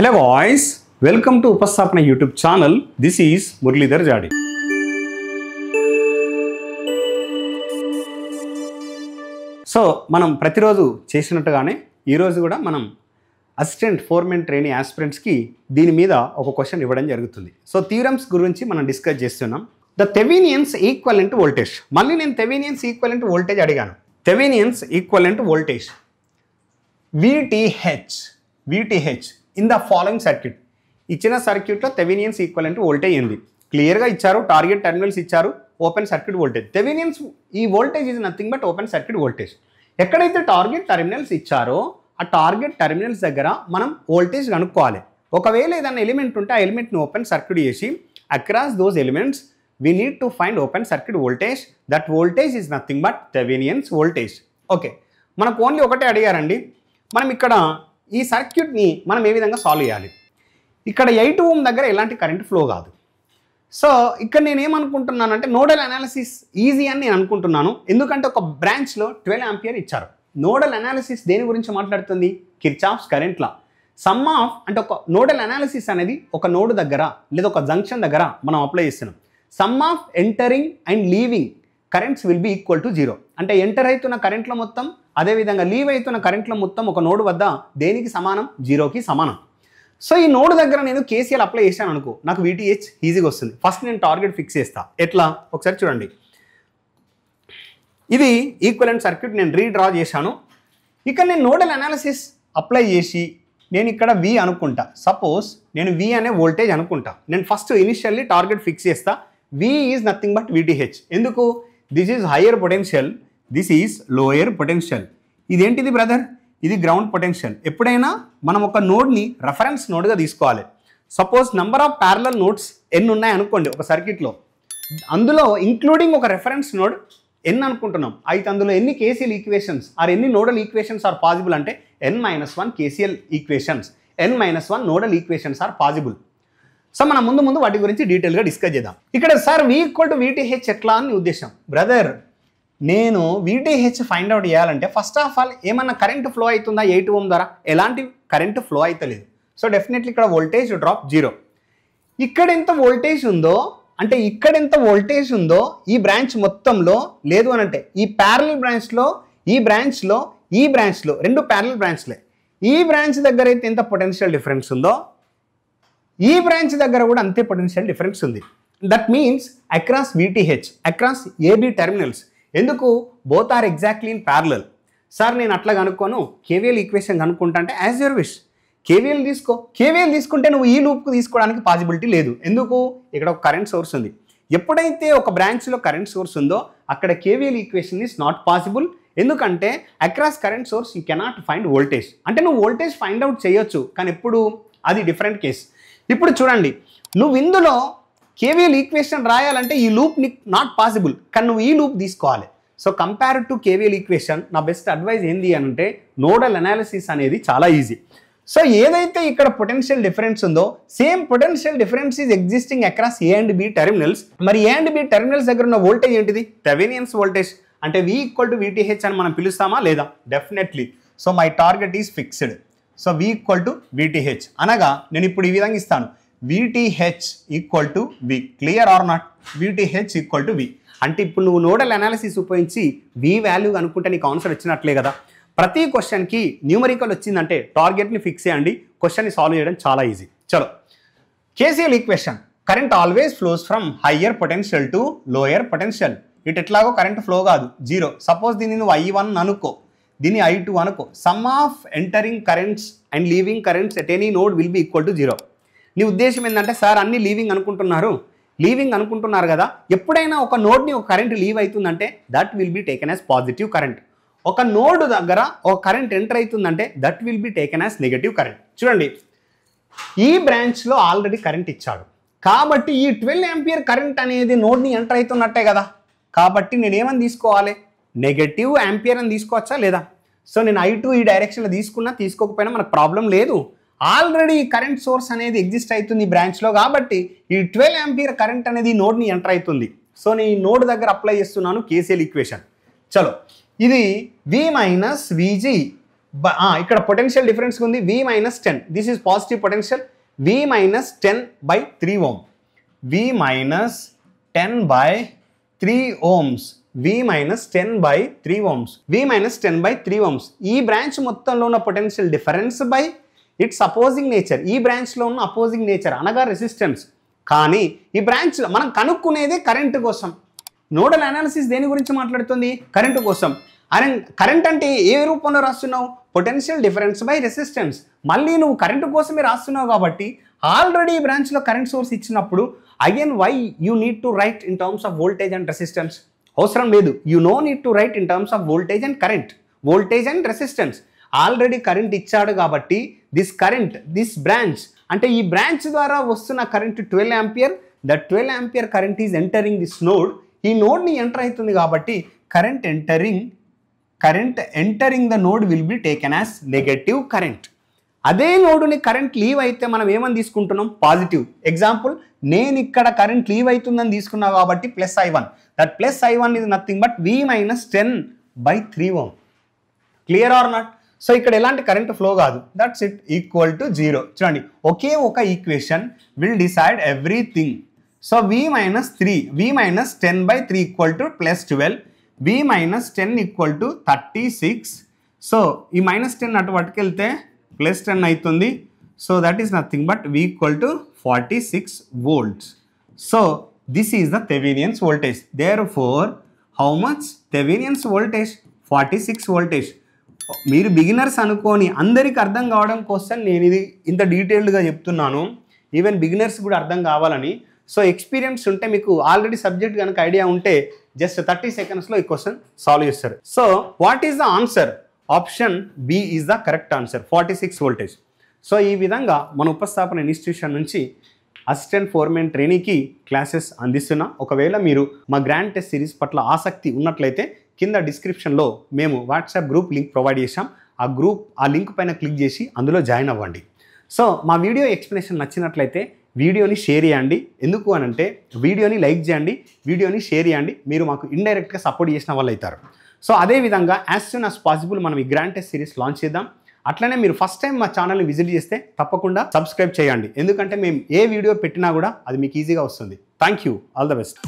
hello guys welcome to Upasthapana YouTube channel this is Muralidhar Jadi so మనం ప్రతిరోజు చేసినట్టుగానే ఈరోజు కూడా మనం అసిస్టెంట్ ఫోర్మెన్ ట్రైనింగ్ యాస్పిరెంట్స్కి దీని మీద ఒక క్వశ్చన్ ఇవ్వడం జరుగుతుంది సో థీరమ్స్ గురించి మనం డిస్కస్ చేస్తున్నాం ద తెవీనియన్స్ ఈక్వలెంట్ వోల్టేజ్ మళ్ళీ నేను తెవీనియన్స్ ఈక్వలెంట్ వోల్టేజ్ అడిగాను Thevenin's equivalent voltage VTH VTH in the following circuit ఇచ్చిన సర్క్యూట్లో తెవినియన్స్ ఈక్వలెంట్ వోల్టేజ్ ఉంది క్లియర్గా ఇచ్చారు టార్గెట్ టెర్మినల్స్ ఇచ్చారు ఓపెన్ సర్క్యూట్ వోల్టేజ్ తెవినియన్స్ ఈ voltage is nothing but open circuit voltage ఎక్కడైతే టార్గెట్ టెర్మినల్స్ ఇచ్చారో ఆ టార్గెట్ టెర్మినల్స్ దగ్గర మనం వోల్టేజ్ కనుక్కోవాలి ఒకవేళ ఏదైనా ఎలిమెంట్ ఉంటే ఆ ఎలిమెంట్ని ఓపెన్ సర్క్యూట్ చేసి across those elements we need to find open circuit voltage that voltage is nothing but Thevenin's voltage okay మనకు ఓన్లీ ఒకటే అడిగారండి మనం ఇక్కడ ఈ సర్క్యూట్ని మనం ఏ విధంగా సాల్వ్ చేయాలి ఇక్కడ ఎయిట్ ఓమ్ దగ్గర ఎలాంటి కరెంట్ ఫ్లో కాదు సో ఇక్కడ నేను ఏమనుకుంటున్నానంటే నోడల్ అనాలిసిస్ ఈజీ అని నేను అనుకుంటున్నాను ఎందుకంటే ఒక బ్రాంచ్లో ట్వెల్వ్ ఆంపియర్ ఇచ్చారు నోడల్ అనాలిసిస్ దేని గురించి మాట్లాడుతుంది Kirchhoff's current law sum of అంటే ఒక నోడల్ అనాలిసిస్ అనేది ఒక నోడు దగ్గర లేదా ఒక జంక్షన్ దగ్గర మనం అప్లై చేస్తున్నాం sum of entering and leaving currents will be equal to zero అంటే ఎంటర్ అవుతున్న కరెంట్లో మొత్తం అదేవిధంగా లీవ్ అవుతున్న కరెంట్లో మొత్తం ఒక నోడు వద్ద దేనికి సమానం జీరోకి సమానం సో ఈ నోడు దగ్గర నేను కేసీఆర్ అప్లై చేశాను అనుకో నాకు వీటీహెచ్ ఈజీగా వస్తుంది ఫస్ట్ నేను టార్గెట్ ఫిక్స్ చేస్తా ఎట్లా ఒకసారి చూడండి ఇది ఈక్వలెంట్ సర్క్యూట్ నేను రీడ్రా చేశాను ఇక్కడ నేను నోడల్ అనాలిసిస్ అప్లై చేసి నేను ఇక్కడ వి అనుకుంటా సపోజ్ నేను వి అనే వోల్టేజ్ అనుకుంటా నేను ఫస్ట్ ఇనిషియల్లీ టార్గెట్ ఫిక్స్ చేస్తా V is nothing but VTH ఎందుకు this is higher potential this is lower potential ఇదేంటిది బ్రదర్ ఇది గ్రౌండ్ పొటెన్షియల్ ఎప్పుడైనా మనం ఒక నోడ్ని రెఫరెన్స్ నోడ్గా తీసుకోవాలి suppose number of parallel nodes ఎన్ని ఉన్నాయి అనుకోండి ఒక సర్క్యూట్లో అందులో ఇంక్లూడింగ్ ఒక రెఫరెన్స్ నోడ్ ఎన్ అనుకుంటున్నాం అయితే అందులో ఎన్ని కేసీఎల్ ఈక్వేషన్స్ ఆర్ ఎన్ని నోడల్ ఈక్వేషన్స్ ఆర్ పాసిబుల్ అంటే N minus one KCL equations N minus one nodal equations are possible so మనం ముందు ముందు వాటి గురించి డీటెయిల్గా డిస్కస్ చేద్దాం ఇక్కడ sir V equal to VTH ఎట్లా అని ఉద్దేశం బ్రదర్ నేను వీటిహెచ్ ఫైండ్ అవుట్ చేయాలంటే ఫస్ట్ ఆఫ్ ఆల్ ఏమన్నా కరెంట్ ఫ్లో అవుతుందా ఎయిట్ ఓమ్ ద్వారా ఎలాంటి కరెంట్ ఫ్లో అవుతలేదు సో డెఫినెట్లీ ఇక్కడ వోల్టేజ్ డ్రాప్ జీరో ఇక్కడ ఎంత వోల్టేజ్ ఉందో అంటే ఇక్కడ ఎంత వోల్టేజ్ ఉందో ఈ బ్రాంచ్ మొత్తంలో లేదు అని అంటే ఈ ప్యారల్ బ్రాంచ్లో ఈ బ్రాంచ్లో ఈ బ్రాంచ్లో రెండు ప్యారల్ బ్రాంచ్లే ఈ బ్రాంచ్ దగ్గర అయితే ఎంత పొటెన్షియల్ డిఫరెన్స్ ఉందో ఈ బ్రాంచ్ దగ్గర కూడా అంతే పొటెన్షియల్ డిఫరెన్స్ ఉంది that means across VTH across AB terminals ఎందుకు both are exactly in parallel sir నేను అట్లా కనుక్కోను కేవీఎల్ ఈక్వేషన్ కనుక్కుంటా అంటే యాజ్ యువర్ విష్ కేవీఎల్ తీసుకో కేవీఎల్ తీసుకుంటే నువ్వు ఈ లూప్కు తీసుకోవడానికి పాసిబిలిటీ లేదు ఎందుకు ఇక్కడ ఒక కరెంట్ సోర్స్ ఉంది ఎప్పుడైతే ఒక బ్రాంచ్లో కరెంట్ సోర్స్ ఉందో అక్కడ KVL equation is not possible ఎందుకంటే across current source you cannot find voltage అంటే నువ్వు వోల్టేజ్ ఫైండ్ అవుట్ చేయొచ్చు కానీ ఎప్పుడు అది డిఫరెంట్ కేస్ ఇప్పుడు చూడండి నువ్వు ఇందులో కేవీఎల్ ఈక్వేషన్ రాయాలంటే ఈ లూప్ నీకు నాట్ పాసిబుల్ కానీ నువ్వు ఈ లూప్ తీసుకోవాలి so compare to KVL equation నా బెస్ట్ అడ్వైజ్ ఏంది అని అంటే నోడల్ అనాలిసిస్ అనేది చాలా ఈజీ సో ఏదైతే ఇక్కడ పొటెన్షియల్ డిఫరెన్స్ ఉందో same potential difference is existing across A and B terminals మరి ఏ అండ్ బి టెర్మినల్స్ దగ్గర ఉన్న వోల్టేజ్ ఏంటిది టెవెనియన్స్ వోల్టేజ్ అంటే వి ఈక్వల్ టు విటిహెచ్ అని మనం పిలుస్తామా లేదా definitely so my target is fixed so V equal to VTH అనగా నేను ఇప్పుడు ఈ విధంగా ఇస్తాను VTH equal to V clear or not VTH equal to V అంటే ఇప్పుడు నువ్వు నోడల్ అనాలిసిస్ ఉపయోగించి వి వాల్యూ అనుకుంటే నీకు ఆన్సర్ వచ్చినట్లే కదా ప్రతి క్వశ్చన్కి న్యూమరికల్ వచ్చిందంటే టార్గెట్ని ఫిక్స్ చేయండి క్వశ్చన్ని సాల్వ్ చేయడం చాలా ఈజీ చలో KCL equation current always flows from higher potential to lower potential ఇటు ఎట్లాగో కరెంట్ ఫ్లో కాదు జీరో సపోజ్ దీన్ని నువ్వు ఐ వన్ అనుకో దీన్ని ఐ టూ అనుకో sum of entering currents and leaving currents at any node will be equal to zero నీ ఉద్దేశం ఏంటంటే సార్ అన్ని లీవింగ్ అనుకుంటున్నారు లీవింగ్ అనుకుంటున్నారు కదా ఎప్పుడైనా ఒక నోడ్ని ఒక కరెంట్ లీవ్ అవుతుందంటే that will be taken as positive current ఒక నోడ్ దగ్గర ఒక కరెంట్ ఎంటర్ అవుతుందంటే that will be taken as negative current చూడండి ఈ బ్రాంచ్లో ఆల్రెడీ కరెంట్ ఇచ్చాడు కాబట్టి ఈ ట్వెల్వ్ యాంపియర్ కరెంట్ అనేది నోడ్ని ఎంటర్ అవుతున్నట్టే కదా కాబట్టి నేనేమని తీసుకోవాలి నెగటివ్ యాంపియర్ అని తీసుకోవచ్చా లేదా సో నేను ఐ ఈ డైరెక్షన్లో తీసుకున్నా తీసుకోకపోయినా మనకు ప్రాబ్లం లేదు ఆల్రెడీ కరెంట్ సోర్స్ అనేది ఎగ్జిస్ట్ అవుతుంది బ్రాంచ్లో కాబట్టి ఈ ట్వెల్వ్ ఎంపీర్ కరెంట్ అనేది నోడ్ని ఎంటర్ అవుతుంది సో నేను నోడ్ దగ్గర అప్లై చేస్తున్నాను కేసీఎల్ ఈక్వేషన్ చలో ఇది వి మైనస్ విజీ ఇక్కడ పొటెన్షియల్ డిఫరెన్స్ ఉంది V minus ten this is positive potential V minus ten by three ohm V minus ten by three ohms V minus ten by three ohms V minus ten by three ohms ఈ branch మొత్తంలో ఉన్న potential difference by its opposing nature ఈ బ్రాంచ్లో ఉన్న opposing nature అనగా resistance కానీ ఈ బ్రాంచ్లో మనం కనుక్కునేది కరెంటు కోసం నోడల్ అనాలిసిస్ దేని గురించి మాట్లాడుతుంది కరెంటు కోసం అండ్ కరెంట్ అంటే ఏ రూపంలో రాస్తున్నావు పొటెన్షియల్ డిఫరెన్స్ బై రెసిస్టెన్స్ మళ్ళీ నువ్వు కరెంటు కోసమే రాస్తున్నావు కాబట్టి ఆల్రెడీ ఈ బ్రాంచ్లో కరెంట్ సోర్స్ ఇచ్చినప్పుడు again why you need to write in terms of voltage and resistance అవసరం లేదు you no need to write in terms of voltage and current voltage and resistance already current ఇచ్చాడు కాబట్టి this current this branch అంటే ఈ branch ద్వారా వస్తున్న current twelve ampere the twelve ampere current is entering this node ఈ నోడ్ని enter అవుతుంది కాబట్టి current entering current entering the node will be taken as negative current అదే నోడుని కరెంట్ లీవ్ అయితే మనం ఏమని తీసుకుంటున్నాం పాజిటివ్ ఎగ్జాంపుల్ నేను ఇక్కడ కరెంట్ లీవ్ అవుతుందని తీసుకున్నా కాబట్టి plus I one that plus I one is nothing but V minus ten by three ohm clear or not so ఇక్కడ ఎలాంటి కరెంట్ ఫ్లో కాదు that's it equal to zero చూడండి ఒకే ఒక equation will decide everything so V minus three V minus ten by three equal to plus twelve V minus ten equal to thirty six so ఈ minus ten అటు పట్టుకెళ్తే plus ten అవుతుంది so that is nothing but V equal to forty six volts so this is the Thevenin's voltage therefore how much Thevenin's voltage forty six voltage మీరు beginners అనుకోని అందరికీ అర్థం కావడం కోసం నేను ఇది ఇంత డీటెయిల్డ్గా చెప్తున్నాను ఈవెన్ బిగినర్స్ కూడా అర్థం కావాలని సో ఎక్స్పీరియన్స్ ఉంటే మీకు ఆల్రెడీ సబ్జెక్ట్ కనుక ఐడియా ఉంటే జస్ట్ థర్టీ సెకండ్స్లో ఈ క్వశ్చన్ సాల్వ్ చేస్తారు so what is the answer option B is the correct answer forty six voltage so ఈ విధంగా మన ఉపస్థాపన ఇన్స్టిట్యూషన్ నుంచి అసిస్టెంట్ ఫోర్మెన్ ట్రైనింగ్కి క్లాసెస్ అందిస్తున్నా ఒకవేళ మీరు మా గ్రాండ్ టెస్ట్ సిరీస్ పట్ల ఆసక్తి ఉన్నట్లయితే కింద డిస్క్రిప్షన్లో మేము వాట్సాప్ గ్రూప్ లింక్ ప్రొవైడ్ చేశాం ఆ గ్రూప్ ఆ లింక్ పైన క్లిక్ చేసి అందులో జాయిన్ అవ్వండి సో మా వీడియో ఎక్స్ప్లెనేషన్ నచ్చినట్లయితే వీడియోని షేర్ చేయండి ఎందుకు అనంటే వీడియోని లైక్ చేయండి వీడియోని షేర్ చేయండి మీరు మాకు ఇండైరెక్ట్గా సపోర్ట్ చేసిన వాళ్ళు అవుతారు సో అదేవిధంగా యాజ్ సూన్ యాజ్ పాసిబుల్ మనం ఈ గ్రాండ్ టెస్ట్ సిరీస్ లాంచ్ చేద్దాం అట్లనే మీరు ఫస్ట్ టైం మా ఛానల్ని విజిట్ చేస్తే తప్పకుండా సబ్స్క్రైబ్ చేయండి ఎందుకంటే మేము ఏ వీడియో పెట్టినా కూడా అది మీకు ఈజీగా వస్తుంది thank you all the best